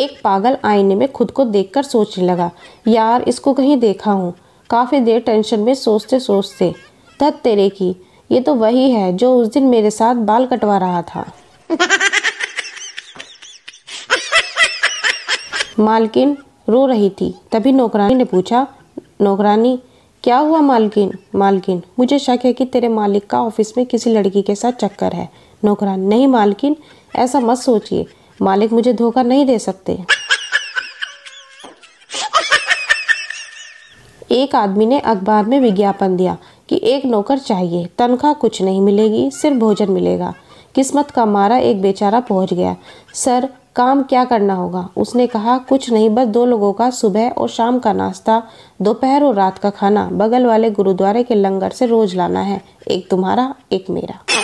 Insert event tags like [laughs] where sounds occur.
एक पागल आईने में खुद को देखकर सोचने लगा यार इसको कहीं देखा हूँ काफ़ी देर टेंशन में सोचते सोचते धत तेरे की ये तो वही है जो उस दिन मेरे साथ बाल कटवा रहा था [laughs] मालकिन रो रही थी तभी नौकरानी ने पूछा नौकरानी क्या हुआ मालकिन मालकिन मुझे शक है कि तेरे मालिक का ऑफिस में किसी लड़की के साथ चक्कर है नौकरानी नहीं मालकिन ऐसा मत सोचिए मालिक मुझे धोखा नहीं दे सकते एक आदमी ने अखबार में विज्ञापन दिया कि एक नौकर चाहिए तनख्वाह कुछ नहीं मिलेगी सिर्फ भोजन मिलेगा किस्मत का मारा एक बेचारा पहुंच गया सर काम क्या करना होगा उसने कहा कुछ नहीं बस दो लोगों का सुबह और शाम का नाश्ता दोपहर और रात का खाना बगल वाले गुरुद्वारे के लंगर से रोज लाना है एक तुम्हारा एक मेरा